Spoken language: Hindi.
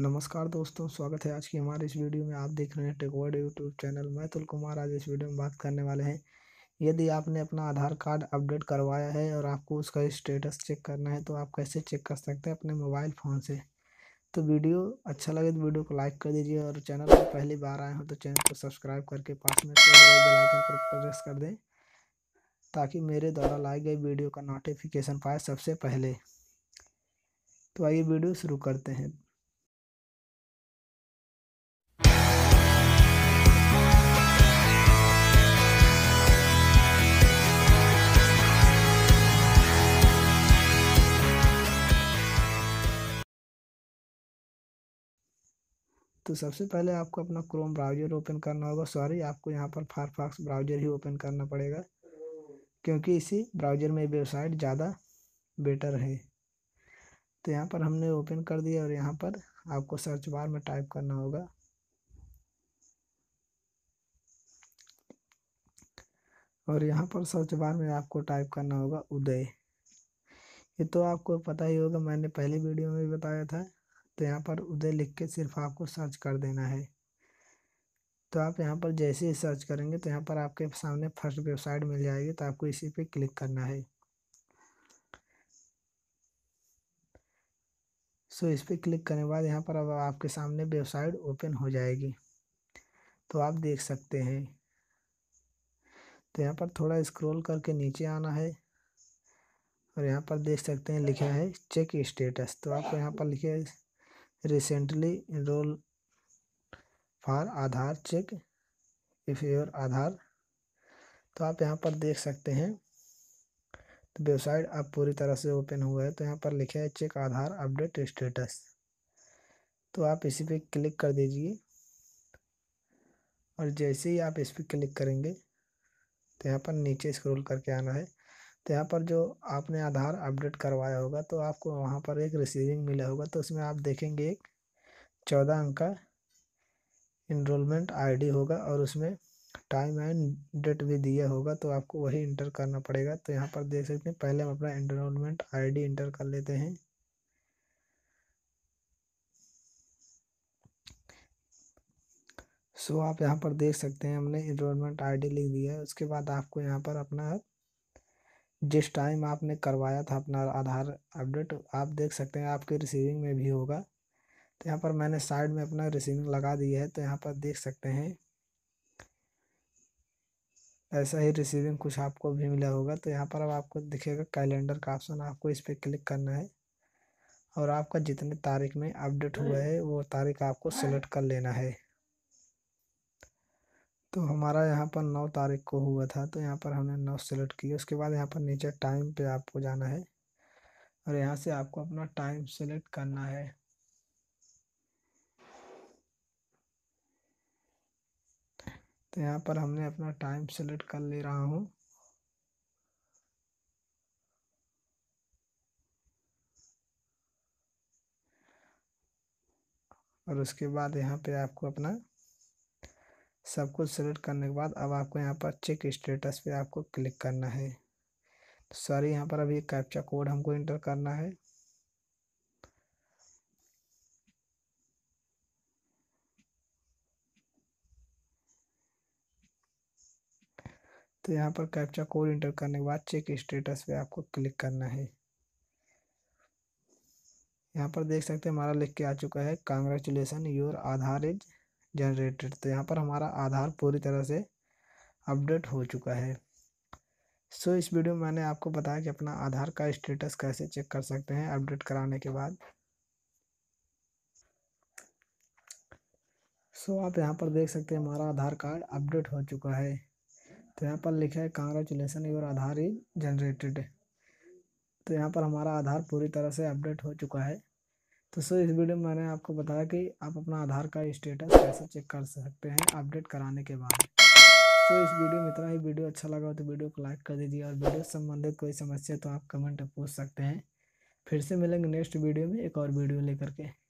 नमस्कार दोस्तों स्वागत है आज की हमारे इस वीडियो में आप देख रहे हैं टेकवर्ड यूट्यूब चैनल मैं तुल कुमार आज इस वीडियो में बात करने वाले हैं यदि आपने अपना आधार कार्ड अपडेट करवाया है और आपको उसका स्टेटस चेक करना है तो आप कैसे चेक कर सकते हैं अपने मोबाइल फ़ोन से तो वीडियो अच्छा लगे तो वीडियो को लाइक कर दीजिए और चैनल पर पहली बार आए हों तो चैनल को सब्सक्राइब करके पास में बेलाइकन पर प्रेस कर दें ताकि मेरे द्वारा लाई गए वीडियो का नोटिफिकेशन पाए सबसे पहले तो आइए वीडियो शुरू करते हैं तो सबसे पहले आपको अपना क्रोम ब्राउज़र ओपन करना होगा सॉरी आपको यहाँ पर फायरफॉक्स ब्राउज़र ही ओपन करना पड़ेगा क्योंकि इसी ब्राउज़र में वेबसाइट ज़्यादा बेटर है तो यहाँ पर हमने ओपन कर दिया और यहाँ पर आपको सर्च बार में टाइप करना होगा और यहाँ पर सर्च बार में आपको टाइप करना होगा उदय ये तो आपको पता ही होगा मैंने पहले वीडियो में भी बताया था तो यहाँ पर उदय लिख के सिर्फ आपको सर्च कर देना है तो आप यहाँ पर जैसे ही सर्च करेंगे तो यहाँ पर आपके सामने फर्स्ट वेबसाइट मिल जाएगी तो आपको इसी पे क्लिक करना है सो इस पर क्लिक करने के बाद यहाँ पर अब आपके सामने वेबसाइट ओपन हो जाएगी तो आप देख सकते हैं तो यहाँ पर थोड़ा स्क्रॉल करके नीचे आना है और यहाँ पर देख सकते हैं लिखा है चेक स्टेटस तो आपको यहाँ पर लिखे recently enrol for Aadhaar check if your Aadhaar तो आप यहाँ पर देख सकते हैं तो वेबसाइट अब पूरी तरह से ओपन हुआ है तो यहाँ पर लिखा है चेक आधार अपडेट स्टेटस तो आप इसी पे क्लिक कर दीजिए और जैसे ही आप इस पर क्लिक करेंगे तो यहाँ पर नीचे स्क्रॉल करके आना है तो यहाँ पर जो आपने आधार अपडेट करवाया होगा तो आपको वहाँ पर एक रिसीविंग मिला होगा तो उसमें आप देखेंगे एक चौदह अंक का इनरोलमेंट आईडी होगा और उसमें टाइम एंड डेट भी दिया होगा तो आपको वही इंटर करना पड़ेगा तो यहाँ पर देख सकते हैं पहले हम अपना इनरोलमेंट आई इंटर कर लेते हैं सो so, आप यहाँ पर देख सकते हैं हमने इनरोलमेंट आईडी लिख दिया है उसके बाद आपको यहाँ पर अपना जिस टाइम आपने करवाया था अपना आधार अपडेट आप देख सकते हैं आपके रिसीविंग में भी होगा तो यहाँ पर मैंने साइड में अपना रिसीविंग लगा दी है तो यहाँ पर देख सकते हैं ऐसा ही रिसीविंग कुछ आपको भी मिला होगा तो यहाँ पर अब आपको दिखेगा कैलेंडर का ऑप्शन आपको इस पर क्लिक करना है और आपका जितने तारीख में अपडेट हुआ है वो तारीख आपको सेलेक्ट कर लेना है तो हमारा यहाँ पर नौ तारीख को हुआ था तो यहाँ पर हमने नौ सेलेक्ट किया उसके बाद यहाँ पर नीचे टाइम पे आपको जाना है और यहाँ से आपको अपना टाइम सेलेक्ट करना है तो यहाँ पर हमने अपना टाइम सेलेक्ट कर ले रहा हूँ और उसके बाद यहाँ पे आपको अपना सब कुछ सेलेक्ट करने के बाद अब आपको यहाँ पर चेक स्टेटस पे आपको क्लिक करना है तो सॉरी यहाँ पर अभी कैप्चा कोड हमको इंटर करना है तो यहाँ पर कैप्चा कोड इंटर करने के बाद चेक स्टेटस पे आपको क्लिक करना है यहाँ पर देख सकते हैं हमारा लिख के आ चुका है congratulations your Aadhaar is generated तो यहाँ पर हमारा आधार पूरी तरह से अपडेट हो चुका है सो so, इस वीडियो में मैंने आपको बताया कि अपना आधार का स्टेटस कैसे चेक कर सकते हैं अपडेट कराने के बाद सो so, आप यहाँ पर देख सकते हैं हमारा आधार कार्ड अपडेट हो चुका है तो यहाँ पर लिखा है congratulations your Aadhaar is generated तो यहाँ पर हमारा आधार पूरी तरह से अपडेट हो चुका है तो सर इस वीडियो में मैंने आपको बताया कि आप अपना आधार कार्ड स्टेटस कैसे चेक कर सकते हैं अपडेट कराने के बाद तो इस वीडियो में इतना ही वीडियो अच्छा लगा हो तो वीडियो को लाइक कर दीजिए और वीडियो संबंधित कोई समस्या तो आप कमेंट पूछ सकते हैं फिर से मिलेंगे नेक्स्ट वीडियो में एक और वीडियो लेकर के